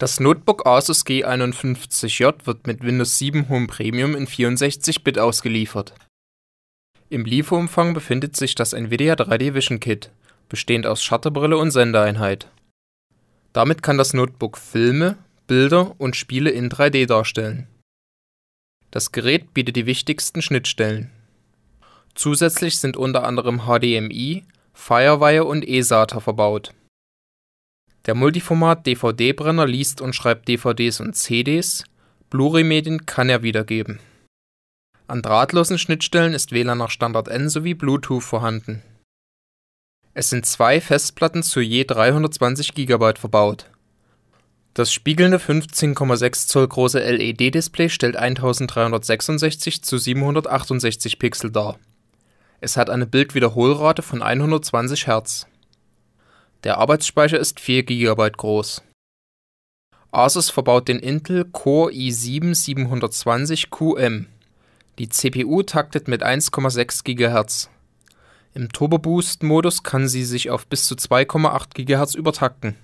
Das Notebook Asus G51J wird mit Windows 7 Home Premium in 64-Bit ausgeliefert. Im Lieferumfang befindet sich das Nvidia 3D Vision Kit, bestehend aus Shutterbrille und Sendeeinheit. Damit kann das Notebook Filme, Bilder und Spiele in 3D darstellen. Das Gerät bietet die wichtigsten Schnittstellen. Zusätzlich sind unter anderem HDMI, Firewire und eSATA verbaut der Multiformat-DVD-Brenner liest und schreibt DVDs und CDs, Blu-ray-Medien kann er wiedergeben. An drahtlosen Schnittstellen ist WLAN nach Standard-N sowie Bluetooth vorhanden. Es sind zwei Festplatten zu je 320 GB verbaut. Das spiegelnde 15,6 Zoll große LED-Display stellt 1366 zu 768 Pixel dar. Es hat eine Bildwiederholrate von 120 Hz der Arbeitsspeicher ist 4 GB groß. Asus verbaut den Intel Core i7-720QM. Die CPU taktet mit 1,6 GHz. Im Turbo Boost Modus kann sie sich auf bis zu 2,8 GHz übertakten